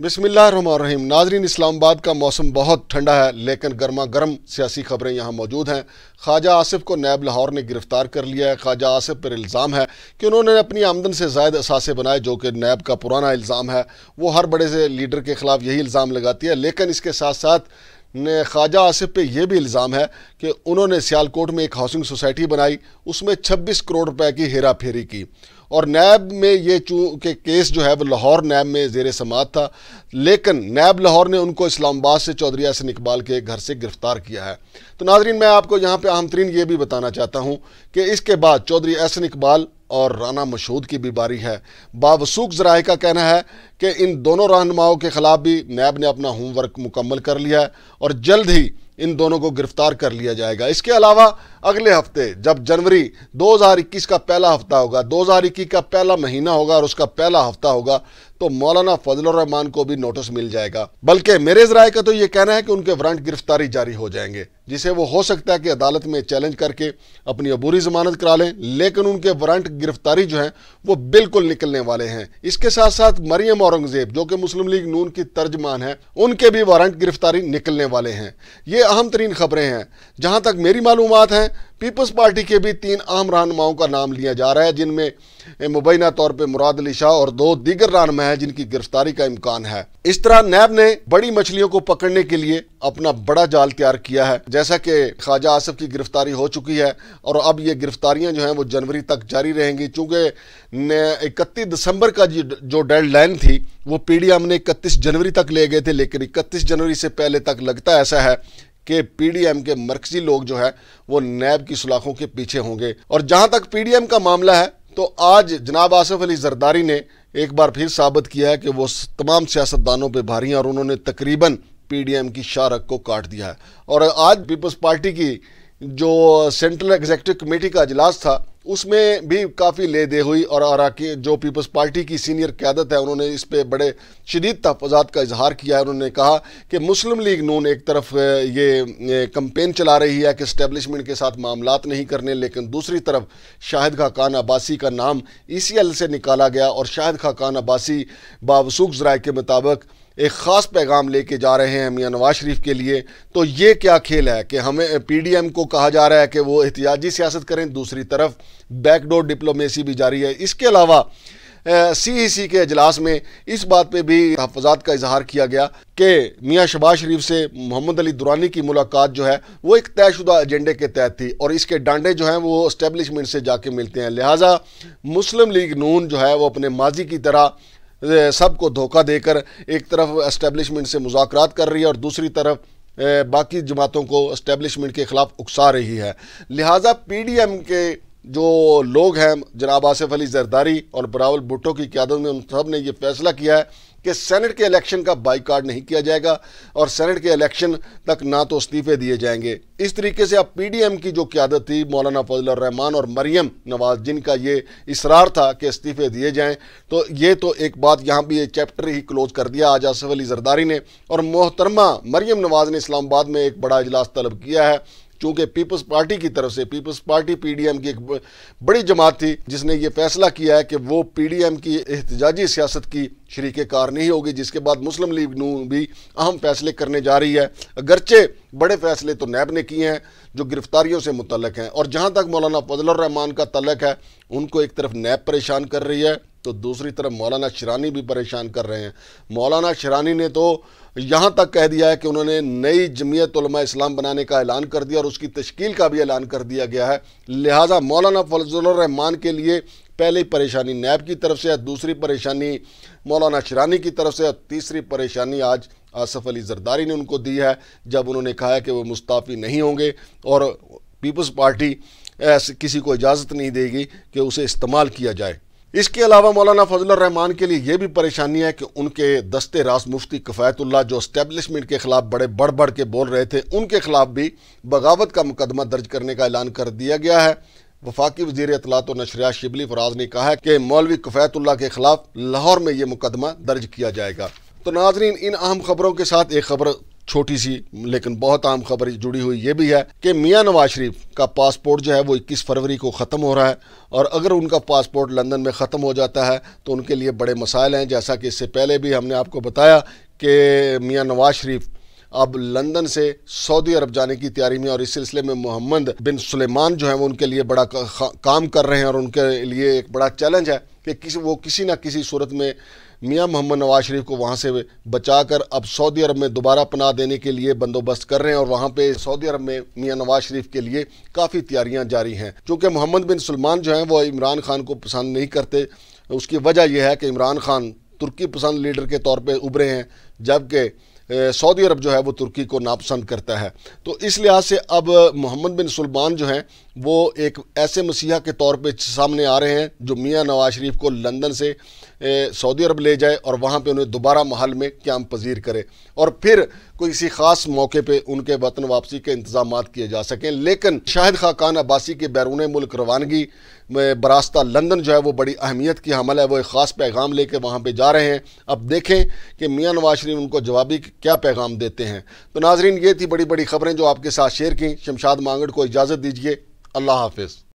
बसमिल्लाम नाजरीन इस्लामाबाद का मौसम बहुत ठंडा है लेकिन गर्मा गर्म सियासी खबरें यहाँ मौजूद हैं ख्वाजा आसिफ को नैब लाहौर ने गिरफ़्तार कर लिया है ख्वाजा आसिफ पर इल्ज़ाम है कि उन्होंने अपनी आमदन से जायद असासे बनाए जो कि नैब का पुराना इल्ज़ाम है वो हर बड़े से लीडर के ख़िलाफ़ यही इल्ज़ाम लगाती है लेकिन इसके साथ साथ ने ख्वाजा आसिफ पे यह भी इल्ज़ाम है कि उन्होंने सियालकोट में एक हाउसिंग सोसाइटी बनाई उसमें 26 करोड़ रुपए की हेरा फेरी की और नैब में ये चूँकि केस जो है वो लाहौर नैब में जेर समात था लेकिन नैब लाहौर ने उनको इस्लामाबाद से चौधरी हसन इकबाल के घर से गिरफ़्तार किया है तो नाजरीन मैं आपको यहाँ पर अहम तरीन ये भी बताना चाहता हूँ कि इसके बाद चौधरी हसन इकबाल और राना मशहूद की भी बारी है बावसूक जराए का कहना है कि इन दोनों रहनुमाओं के खिलाफ भी नैब ने अपना होमवर्क मुकम्मल कर लिया है और जल्द ही इन दोनों को गिरफ्तार कर लिया जाएगा इसके अलावा अगले हफ्ते जब जनवरी 2021 का पहला हफ्ता होगा 2021 का पहला महीना होगा और उसका पहला हफ्ता होगा तो मौलाना फजल रहमान को भी नोटिस मिल जाएगा बल्कि मेरे राय का तो ये कहना है कि उनके वारंट गिरफ्तारी जारी हो जाएंगे जिसे वो हो सकता है कि अदालत में चैलेंज करके अपनी अबूरी जमानत करा लें लेकिन उनके वारंट गिरफ्तारी जो है वो बिल्कुल निकलने वाले हैं इसके साथ साथ मरियम औरंगजेब जो कि मुस्लिम लीग नून की तर्जमान है उनके भी वारंट गिरफ्तारी निकलने वाले हैं ये अहम तरीन खबरें हैं जहाँ तक मेरी मालूम है पीपल्स पार्टी के भी तीन आम रहनुमाओं का नाम लिया जा रहा है जिनमें मुबैना तौर पर मुराद अली शाह और दो दीगर रहनमा हैं जिनकी गिरफ्तारी का इम्कान है इस तरह नैब ने बड़ी मछलियों को पकड़ने के लिए अपना बड़ा जाल तैयार किया है जैसा कि ख्वाजा आसफ की गिरफ्तारी हो चुकी है और अब ये गिरफ्तारियां जो हैं वो जनवरी तक जारी रहेंगी चूँकि इकतीस दिसंबर का जो डेडलाइन थी वो पी एम ने इकतीस जनवरी तक ले गए थे लेकिन इकतीस जनवरी से पहले तक लगता ऐसा है कि पीडीएम के मरकजी लोग जो है वो नैब की सलाखों के पीछे होंगे और जहां तक पीडीएम का मामला है तो आज जनाब आसिफ अली जरदारी ने एक बार फिर साबित किया है कि वो तमाम सियासतदानों पर भारी हैं और उन्होंने तकरीबन पीडीएम की शारक को काट दिया है और आज पीपल्स पार्टी की जो सेंट्रल एग्जेक्टिव कमेटी का अजलास था उसमें भी काफ़ी ले दे हुई और अराकी जो पीपल्स पार्टी की सीनियर क्यादत है उन्होंने इस पर बड़े शदीद तहफात का इजहार किया है उन्होंने कहा कि मुस्लिम लीग नून एक तरफ ये कंपेन चला रही है कि इस्टेबलिशमेंट के साथ मामला नहीं करने लेकिन दूसरी तरफ शाहिद खा खान अब्बासी का नाम ई सी एल से निकाला गया और शाहिद खा खान अब्बासी बावसूख जराए के मुताबिक एक ख़ास पैगाम लेके जा रहे हैं मियाँ नवाज शरीफ के लिए तो ये क्या खेल है कि हमें पीडीएम को कहा जा रहा है कि वो एहतियाजी सियासत करें दूसरी तरफ बैकडोर डिप्लोमेसी भी जारी है इसके अलावा सी सी के अजलास में इस बात पे भी तहफात का इजहार किया गया कि मियाँ शबाज शरीफ से मोहम्मद अली दुरानी की मुलाकात जो है वो एक तयशुदा एजेंडे के तहत थी और इसके डांडे जो हैं वो इस्टेबलिशमेंट से जाके मिलते हैं लिहाजा मुस्लिम लीग नून जो है वो अपने माजी की तरह सबको धोखा देकर एक तरफ इस्टेब्लिशमेंट से मुजात कर रही है और दूसरी तरफ बाकी जमातों को इस्टेब्लिशमेंट के ख़िलाफ़ उकसा रही है लिहाजा पी डी एम के जो लोग हैं जनाब आसिफ अली जरदारी और बरावल भुट्टो की क्यादत में उन सब ने यह फैसला किया है कि सेनेट के इलेक्शन का बाइकाट नहीं किया जाएगा और सेनेट के इलेक्शन तक ना तो इस्तीफे दिए जाएंगे इस तरीके से अब पीडीएम की जो क्यादत थी मौलाना फजल रहमान और मरियम नवाज जिनका ये इसरार था कि इस्तीफे दिए जाएं तो ये तो एक बात यहाँ भी ये चैप्टर ही क्लोज कर दिया आज आसफ़ अली जरदारी ने और मोहतरमा मरियम नवाज ने इस्लामाबाद में एक बड़ा अजलास तलब किया है चूँकि पीपल्स पार्टी की तरफ से पीपल्स पार्टी पीडीएम की एक बड़ी जमात थी जिसने ये फैसला किया है कि वो पीडीएम की एहतजाजी सियासत की शरीक कार नहीं होगी जिसके बाद मुस्लिम लीग नू भी अहम फैसले करने जा रही है अगरचे बड़े फैसले तो नैब ने किए हैं जो गिरफ्तारियों से मुतलक हैं और जहाँ तक मौलाना फजल रहमान का तलक है उनको एक तरफ नैब परेशान कर रही है तो दूसरी तरफ मौलाना शरानी भी परेशान कर रहे हैं मौलाना शरानी ने तो यहाँ तक कह दिया है कि उन्होंने नई जमीयत इस्लाम बनाने का ऐलान कर दिया और उसकी तश्कील का भी ऐलान कर दिया गया है लिहाजा मौलाना फजलरहमान के लिए पहली परेशानी नैब की तरफ से है दूसरी परेशानी मौलाना शरानी की तरफ से और तीसरी परेशानी आज आसफ़ अली जरदारी ने उनको दी है जब उन्होंने कहा है कि वो मुस्ताफ़ी नहीं होंगे और पीपल्स पार्टी किसी को इजाज़त नहीं देगी कि उसे इस्तेमाल किया जाए इसके अलावा मौलाना फजल रहमान के लिए यह भी परेशानी है कि उनके दस्ते रास मुफ्ती कफायतुल्ला जो इस्टेबलिशमेंट के ख़िलाफ़ बड़े बढ़ बढ़ के बोल रहे थे उनके ख़िलाफ़ भी बगावत का मुकदमा दर्ज करने का ऐलान कर दिया गया है वफाकी वजीर अतलात नशरिया शिबली फराज ने कहा है कि मौलवी कफायतुल्ला के ख़िलाफ़ लाहौर में ये मुकदमा दर्ज किया जाएगा तो नाजरीन इन अहम खबरों के साथ एक खबर छोटी सी लेकिन बहुत आम खबर जुड़ी हुई ये भी है कि मियाँ नवाज शरीफ का पासपोर्ट जो है वो 21 फरवरी को ख़त्म हो रहा है और अगर उनका पासपोर्ट लंदन में ख़त्म हो जाता है तो उनके लिए बड़े मसाइल हैं जैसा कि इससे पहले भी हमने आपको बताया कि मियाँ नवाज शरीफ अब लंदन से सऊदी अरब जाने की तैयारी में और इस सिलसिले में मोहम्मद बिन सुलेमान जो है वो उनके लिए बड़ा काम कर रहे हैं और उनके लिए एक बड़ा चैलेंज है कि किसी वो किसी ना किसी सूरत में मियां मोहम्मद नवाज शरीफ को वहाँ से बचाकर अब सऊदी अरब में दोबारा पना देने के लिए बंदोबस्त कर रहे हैं और वहाँ पे सऊदी अरब में मियां नवाज शरीफ के लिए काफ़ी तैयारियाँ जारी हैं चूँकि मोहम्मद बिन सलमान जो हैं वो इमरान खान को पसंद नहीं करते उसकी वजह यह है कि इमरान खान तुर्की पसंद लीडर के तौर पर उभरे हैं जबकि सऊदी अरब जो है वो तुर्की को नापसंद करता है तो इस लिहाज से अब मोहम्मद बिन सलमान जो हैं वो एक ऐसे मसीहा के तौर पे सामने आ रहे हैं जो मियां नवाज शरीफ को लंदन से सऊदी अरब ले जाए और वहाँ पे उन्हें दोबारा महल में क्याम पजीर करे और फिर कोई किसी ख़ास मौके पे उनके वतन वापसी के इंतजाम किए जा सकें लेकिन शाहिद खाकान अब्बासी की बैरून मुल्क रवानगी में बरास्ता लंदन जो है वो बड़ी अहमियत की हमल है वो एक ख़ास पैगाम लेके वहाँ पे जा रहे हैं अब देखें कि मियाँ नवाज शरीफ उनको जवाबी क्या पैगाम देते हैं तो नाजरीन ये थी बड़ी बड़ी खबरें जो आपके साथ शेयर की शमशाद मांगड़ को इजाज़त दीजिए अल्लाह हाफिज़